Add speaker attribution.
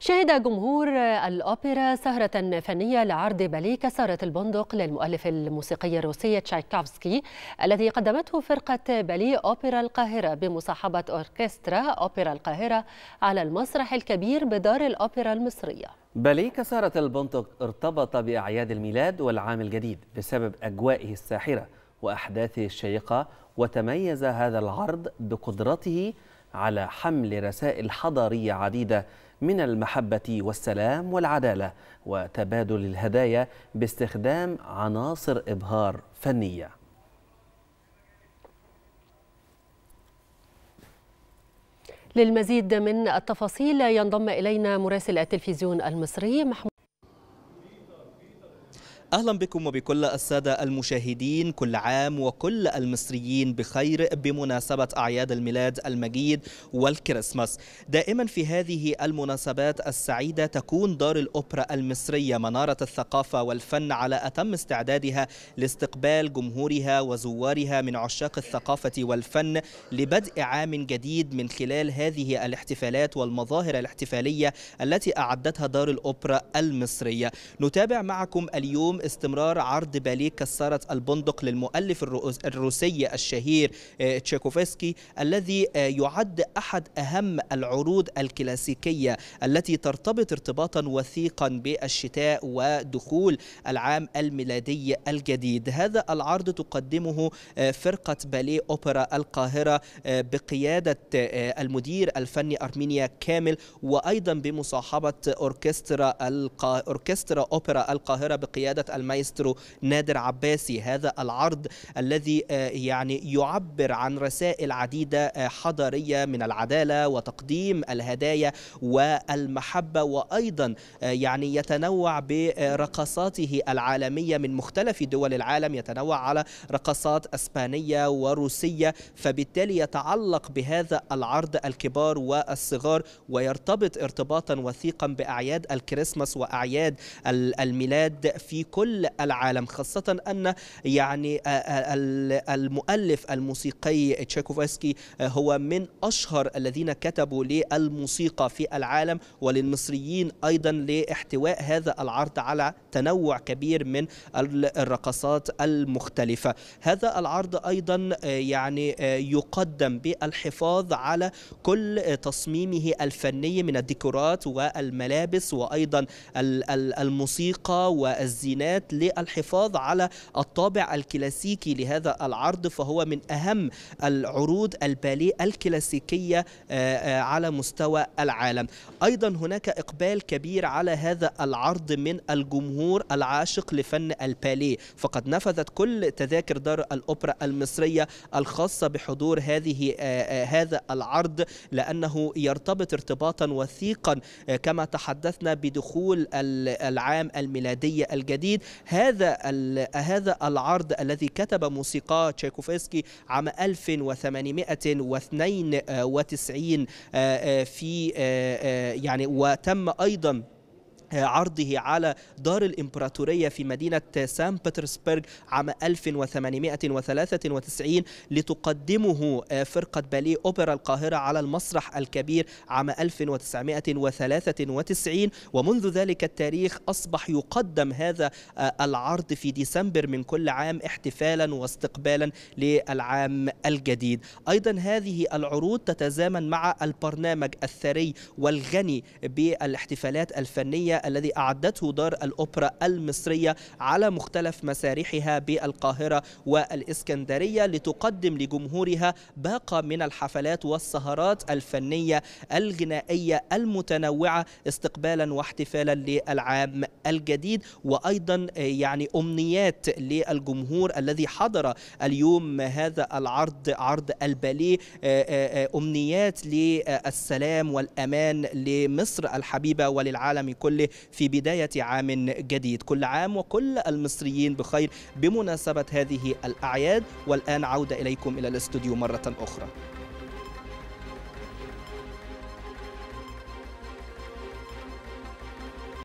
Speaker 1: شهد جمهور الأوبرا سهرة فنية لعرض باليه كسارة البندق للمؤلف الموسيقي الروسي تشايكوفسكي الذي قدمته فرقة باليه أوبرا القاهرة بمصاحبة أوركسترا أوبرا القاهرة على المسرح الكبير بدار الأوبرا المصرية
Speaker 2: باليه كسارة البندق ارتبط بأعياد الميلاد والعام الجديد بسبب أجوائه الساحرة وأحداثه الشيقة وتميز هذا العرض بقدرته على حمل رسائل حضارية عديدة من المحبة والسلام والعدالة وتبادل الهدايا باستخدام عناصر إبهار فنية
Speaker 1: للمزيد من التفاصيل ينضم إلينا مراسل التلفزيون المصري محمود
Speaker 3: أهلا بكم وبكل السادة المشاهدين كل عام وكل المصريين بخير بمناسبة أعياد الميلاد المجيد والكريسماس دائما في هذه المناسبات السعيدة تكون دار الأوبرا المصرية منارة الثقافة والفن على أتم استعدادها لاستقبال جمهورها وزوارها من عشاق الثقافة والفن لبدء عام جديد من خلال هذه الاحتفالات والمظاهر الاحتفالية التي أعدتها دار الأوبرا المصرية نتابع معكم اليوم استمرار عرض باليه كسرت البندق للمؤلف الروسي الشهير آه، تشيكوفسكي الذي آه، يعد أحد أهم العروض الكلاسيكية التي ترتبط ارتباطا وثيقا بالشتاء ودخول العام الميلادي الجديد هذا العرض تقدمه آه، فرقة باليه أوبرا القاهرة بقيادة المدير الفني أرمينيا كامل وأيضا بمصاحبة أوركسترا, القا... أوركسترا أوبرا القاهرة بقيادة المايسترو نادر عباسي هذا العرض الذي آه، يعني يعبر عن رسائل عديدة آه، حضارية من العدالة وتقديم الهدايا والمحبة وأيضا آه، يعني يتنوع برقصاته العالمية من مختلف دول العالم يتنوع على رقصات أسبانية وروسية فبالتالي يتعلق بهذا العرض الكبار والصغار ويرتبط ارتباطا وثيقا بأعياد الكريسماس وأعياد الميلاد في كل العالم خاصة أن يعني آه، آه، المؤلف الموسيقي تشاكوفسكي آه، هو من أشهر الذين كتبوا للموسيقى في العالم وللمصريين أيضا لاحتواء هذا العرض على تنوع كبير من الرقصات المختلفة هذا العرض أيضا يعني يقدم بالحفاظ على كل تصميمه الفني من الديكورات والملابس وأيضا الموسيقى والزينات الخدمات للحفاظ على الطابع الكلاسيكي لهذا العرض فهو من أهم العروض الباليه الكلاسيكية آه، آه، على مستوى العالم أيضا هناك إقبال كبير على هذا العرض من الجمهور العاشق لفن الباليه فقد نفذت كل تذاكر دار الأوبرا المصرية الخاصة بحضور هذه آه، هذا العرض لأنه يرتبط ارتباطا وثيقا كما تحدثنا بدخول العام الميلادي الجديد الجديد هذا هذا العرض الذي كتب موسيقى تشايكوفسكي عام 1892 آه، آه، في آه، يعني وتم ايضا عرضه على دار الإمبراطورية في مدينة سان بطرسبرغ عام 1893 لتقدمه آه، فرقة باليه أوبرا القاهرة على المسرح الكبير عام 1993 ومنذ ذلك التاريخ أصبح يقدم هذا آه، العرض في ديسمبر من كل عام احتفالا واستقبالا للعام الجديد أيضا هذه العروض تتزامن مع البرنامج الثري والغني بالاحتفالات الفنية الذي أعدته دار الأوبرا المصرية على مختلف مسارحها بالقاهرة والإسكندرية لتقدم لجمهورها باقة من الحفلات والسهرات الفنية الغنائية المتنوعة استقبالا واحتفالا للعام الجديد وأيضا يعني أمنيات للجمهور الذي حضر اليوم هذا العرض عرض الباليه آه، آه، آه، أمنيات للسلام والأمان لمصر الحبيبة وللعالم كله في بداية عام جديد كل عام وكل المصريين بخير بمناسبة هذه الأعياد والآن عودة إليكم إلى الاستوديو مرة
Speaker 1: أخرى